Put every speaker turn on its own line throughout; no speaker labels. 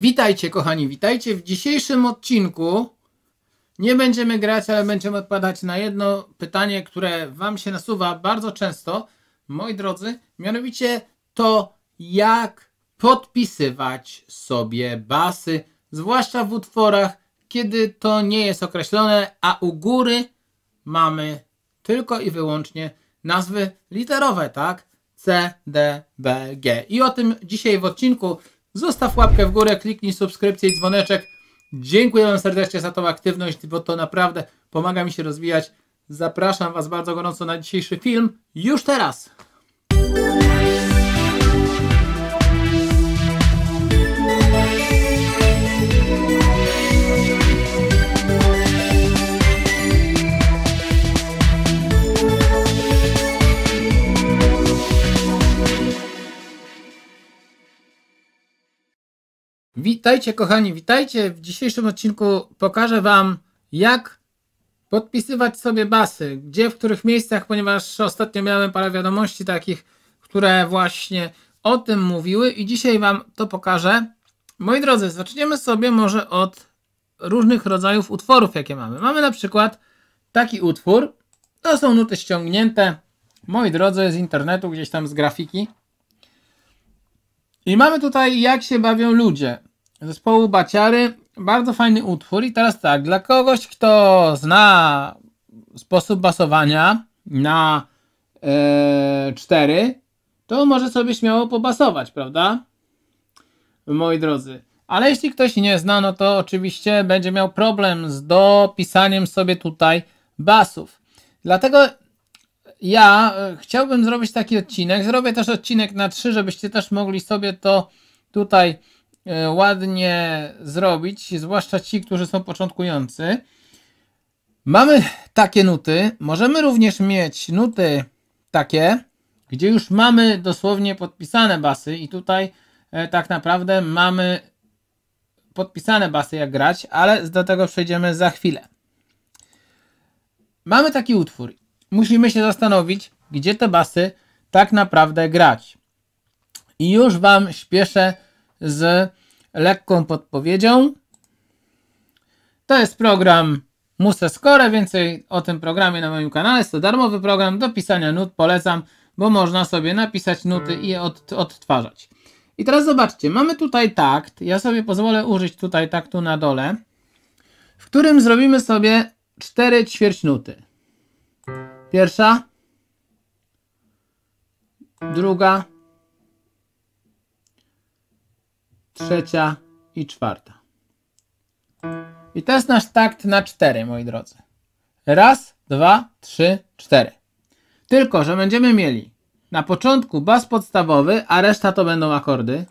Witajcie, kochani, witajcie. W dzisiejszym odcinku nie będziemy grać, ale będziemy odpowiadać na jedno pytanie, które Wam się nasuwa bardzo często, moi drodzy, mianowicie to, jak podpisywać sobie basy, zwłaszcza w utworach, kiedy to nie jest określone, a u góry mamy tylko i wyłącznie nazwy literowe, tak? C, D, B, G. I o tym dzisiaj w odcinku Zostaw łapkę w górę, kliknij subskrypcję i dzwoneczek. Dziękuję Wam serdecznie za tą aktywność, bo to naprawdę pomaga mi się rozwijać. Zapraszam Was bardzo gorąco na dzisiejszy film już teraz. Witajcie kochani, witajcie. W dzisiejszym odcinku pokażę Wam jak podpisywać sobie basy, gdzie, w których miejscach, ponieważ ostatnio miałem parę wiadomości takich, które właśnie o tym mówiły i dzisiaj Wam to pokażę. Moi drodzy, zaczniemy sobie może od różnych rodzajów utworów, jakie mamy. Mamy na przykład taki utwór, to są nuty ściągnięte, moi drodzy, z internetu, gdzieś tam z grafiki. I mamy tutaj jak się bawią ludzie zespołu Baciary. Bardzo fajny utwór i teraz tak, dla kogoś, kto zna sposób basowania na e, 4, to może sobie śmiało pobasować, prawda? Moi drodzy. Ale jeśli ktoś nie zna, no to oczywiście będzie miał problem z dopisaniem sobie tutaj basów. Dlatego ja e, chciałbym zrobić taki odcinek. Zrobię też odcinek na 3, żebyście też mogli sobie to tutaj E, ładnie zrobić, zwłaszcza ci, którzy są początkujący. Mamy takie nuty. Możemy również mieć nuty takie, gdzie już mamy dosłownie podpisane basy i tutaj e, tak naprawdę mamy podpisane basy jak grać, ale do tego przejdziemy za chwilę. Mamy taki utwór. Musimy się zastanowić, gdzie te basy tak naprawdę grać. I już Wam śpieszę z lekką podpowiedzią. To jest program MuseScore. Więcej o tym programie na moim kanale. Jest to darmowy program do pisania nut. Polecam, bo można sobie napisać nuty i od, odtwarzać. I teraz zobaczcie, mamy tutaj takt. Ja sobie pozwolę użyć tutaj taktu na dole, w którym zrobimy sobie cztery ćwierć nuty. Pierwsza, druga, trzecia i czwarta. I to jest nasz takt na cztery, moi drodzy. Raz, dwa, trzy, cztery. Tylko, że będziemy mieli na początku bas podstawowy, a reszta to będą akordy.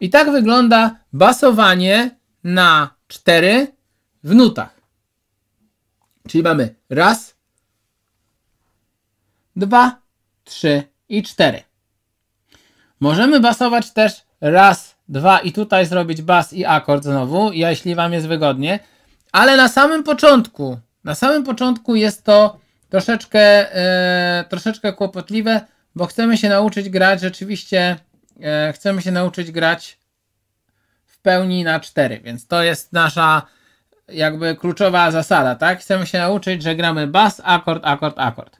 I tak wygląda basowanie na cztery w nutach. Czyli mamy raz, 2, 3 i 4. Możemy basować też raz, dwa i tutaj zrobić bas i akord znowu, jeśli Wam jest wygodnie. Ale na samym początku, na samym początku jest to troszeczkę, e, troszeczkę kłopotliwe, bo chcemy się nauczyć grać rzeczywiście, e, chcemy się nauczyć grać w pełni na 4, więc to jest nasza jakby kluczowa zasada, tak? Chcemy się nauczyć, że gramy bas, akord, akord, akord.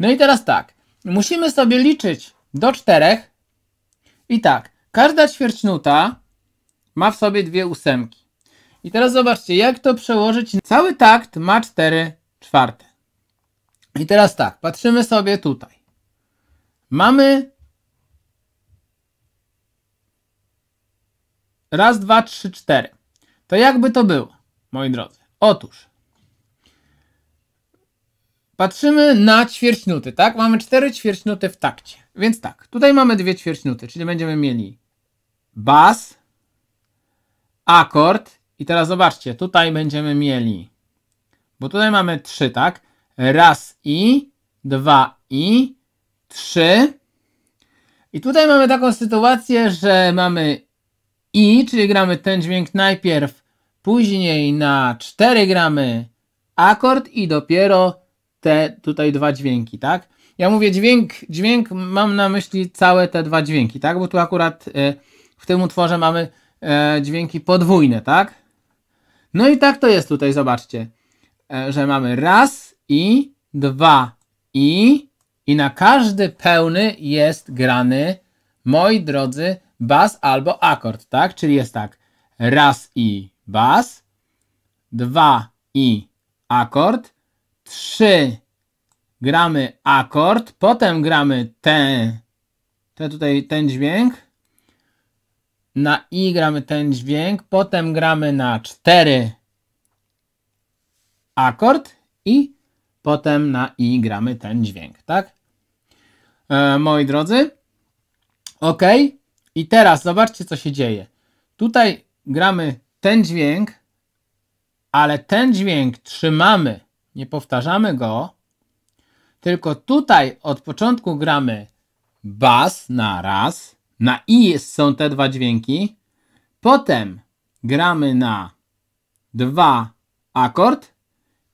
No i teraz tak, musimy sobie liczyć do czterech i tak, każda ćwierćnuta ma w sobie dwie ósemki. I teraz zobaczcie, jak to przełożyć. Cały takt ma 4 czwarte. I teraz tak, patrzymy sobie tutaj. Mamy raz, dwa, trzy, cztery. To jakby to było, moi drodzy? Otóż Patrzymy na ćwierćnuty, tak? Mamy cztery ćwierćnuty w takcie. Więc tak, tutaj mamy dwie ćwierćnuty, czyli będziemy mieli bas, akord i teraz zobaczcie, tutaj będziemy mieli, bo tutaj mamy trzy, tak? Raz i, dwa i, trzy. I tutaj mamy taką sytuację, że mamy i, czyli gramy ten dźwięk najpierw, później na cztery gramy akord i dopiero te tutaj dwa dźwięki, tak? Ja mówię dźwięk, dźwięk mam na myśli całe te dwa dźwięki, tak? Bo tu akurat e, w tym utworze mamy e, dźwięki podwójne, tak? No i tak to jest tutaj, zobaczcie, e, że mamy raz i dwa i i na każdy pełny jest grany, moi drodzy, bas albo akord, tak? Czyli jest tak, raz i bas, dwa i akord, 3 gramy akord, potem gramy ten, ten tutaj ten dźwięk, na i gramy ten dźwięk, potem gramy na 4 akord i potem na i gramy ten dźwięk, tak? E, moi drodzy, ok, i teraz zobaczcie co się dzieje. Tutaj gramy ten dźwięk, ale ten dźwięk trzymamy nie powtarzamy go, tylko tutaj od początku gramy bas na raz, na i są te dwa dźwięki, potem gramy na dwa akord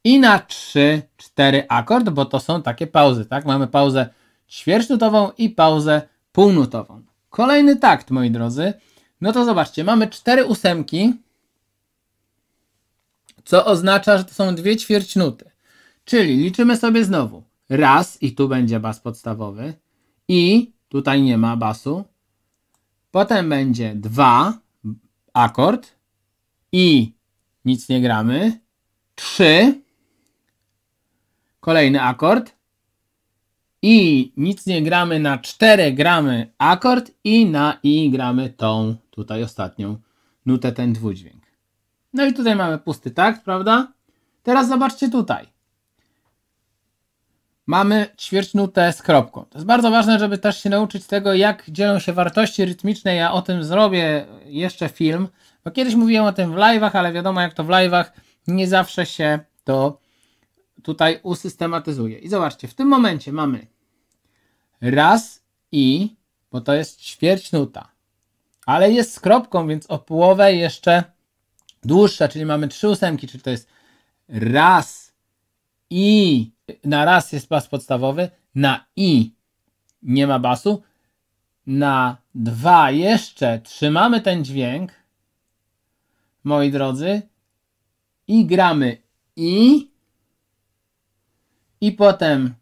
i na trzy, cztery akord, bo to są takie pauzy, tak? Mamy pauzę ćwierćnutową i pauzę półnutową. Kolejny takt, moi drodzy. No to zobaczcie, mamy cztery ósemki, co oznacza, że to są dwie ćwierćnuty. Czyli liczymy sobie znowu raz i tu będzie bas podstawowy i tutaj nie ma basu. Potem będzie dwa akord i nic nie gramy. Trzy kolejny akord i nic nie gramy na cztery gramy akord i na i gramy tą tutaj ostatnią nutę, ten dwudźwięk. No i tutaj mamy pusty takt, prawda? Teraz zobaczcie tutaj. Mamy ćwierćnutę z kropką. To jest bardzo ważne, żeby też się nauczyć tego, jak dzielą się wartości rytmiczne. Ja o tym zrobię jeszcze film, bo kiedyś mówiłem o tym w live'ach, ale wiadomo jak to w live'ach nie zawsze się to tutaj usystematyzuje. I zobaczcie, w tym momencie mamy raz i, bo to jest ćwierćnuta, ale jest z kropką, więc o połowę jeszcze dłuższa, czyli mamy trzy ósemki, czyli to jest raz i na raz jest bas podstawowy, na i nie ma basu, na dwa jeszcze trzymamy ten dźwięk, moi drodzy, i gramy i i potem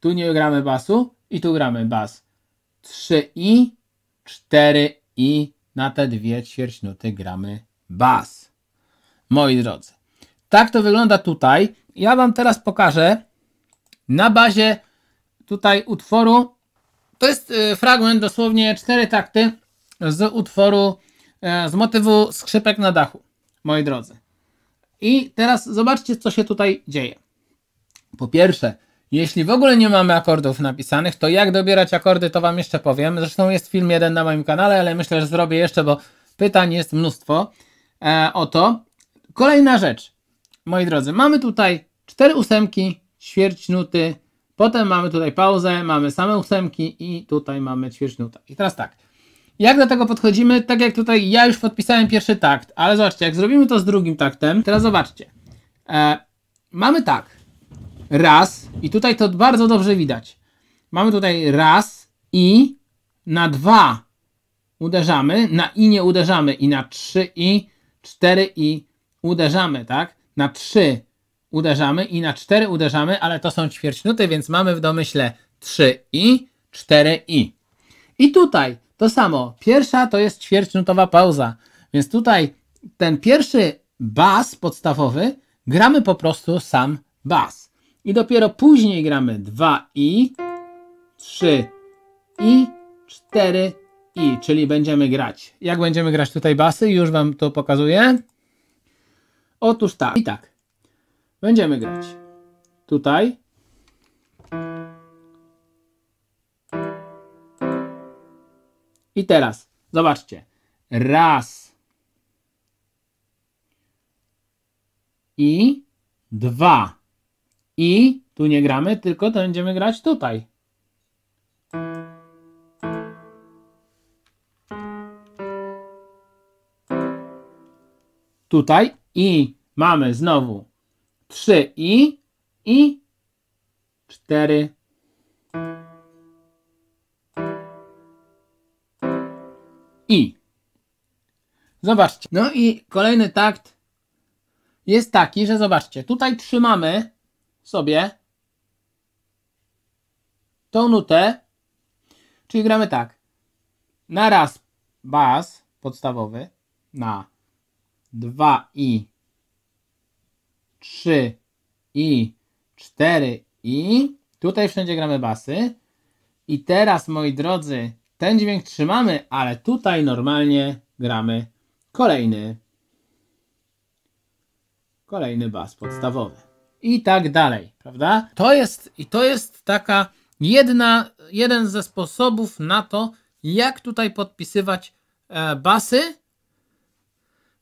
tu nie gramy basu i tu gramy bas. 3 i 4 i na te dwie ćwierćnuty gramy bas moi drodzy. Tak to wygląda tutaj. Ja Wam teraz pokażę na bazie tutaj utworu. To jest y, fragment, dosłownie cztery takty z utworu, e, z motywu skrzypek na dachu, moi drodzy. I teraz zobaczcie, co się tutaj dzieje. Po pierwsze, jeśli w ogóle nie mamy akordów napisanych, to jak dobierać akordy, to Wam jeszcze powiem. Zresztą jest film jeden na moim kanale, ale myślę, że zrobię jeszcze, bo pytań jest mnóstwo e, o to. Kolejna rzecz. Moi drodzy, mamy tutaj cztery ósemki, ćwierć nuty, potem mamy tutaj pauzę, mamy same ósemki i tutaj mamy ćwierć nuta. I teraz tak. Jak do tego podchodzimy? Tak jak tutaj ja już podpisałem pierwszy takt, ale zobaczcie, jak zrobimy to z drugim taktem, teraz zobaczcie. E, mamy tak. Raz i tutaj to bardzo dobrze widać. Mamy tutaj raz i na dwa uderzamy, na i nie uderzamy i na trzy i, cztery i, uderzamy, tak? Na 3 uderzamy i na 4 uderzamy, ale to są ćwierćnuty, więc mamy w domyśle 3 i 4 i. I tutaj to samo. Pierwsza to jest ćwierćnutowa pauza. Więc tutaj ten pierwszy bas podstawowy gramy po prostu sam bas. I dopiero później gramy 2 i, 3 i, 4 i, czyli będziemy grać. Jak będziemy grać tutaj basy, już Wam to pokazuję. Otóż tak. I tak. Będziemy grać. Tutaj. I teraz. Zobaczcie. Raz. I dwa. I tu nie gramy, tylko to będziemy grać tutaj. Tutaj i mamy znowu 3 i i 4. I. Zobaczcie. No i kolejny takt jest taki, że zobaczcie, tutaj trzymamy sobie tą nutę, czyli gramy tak. Na raz bas podstawowy, na dwa i, trzy i, cztery i. Tutaj wszędzie gramy basy. I teraz, moi drodzy, ten dźwięk trzymamy, ale tutaj normalnie gramy kolejny, kolejny bas podstawowy. I tak dalej, prawda? To jest, i to jest taka jedna, jeden ze sposobów na to, jak tutaj podpisywać e, basy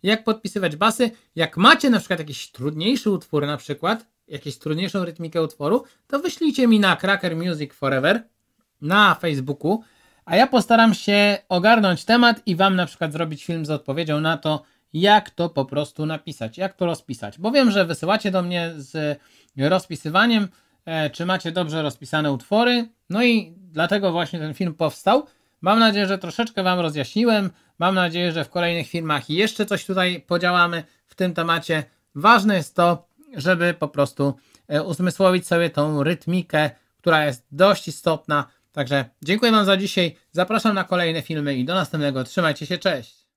jak podpisywać basy. Jak macie na przykład jakiś trudniejszy utwór, na przykład jakąś trudniejszą rytmikę utworu, to wyślijcie mi na Cracker Music Forever na Facebooku, a ja postaram się ogarnąć temat i Wam na przykład zrobić film z odpowiedzią na to, jak to po prostu napisać, jak to rozpisać. Bo wiem, że wysyłacie do mnie z rozpisywaniem, e, czy macie dobrze rozpisane utwory. No i dlatego właśnie ten film powstał. Mam nadzieję, że troszeczkę Wam rozjaśniłem, Mam nadzieję, że w kolejnych filmach jeszcze coś tutaj podziałamy w tym temacie. Ważne jest to, żeby po prostu e, uzmysłowić sobie tą rytmikę, która jest dość istotna. Także dziękuję Wam za dzisiaj. Zapraszam na kolejne filmy i do następnego. Trzymajcie się, cześć!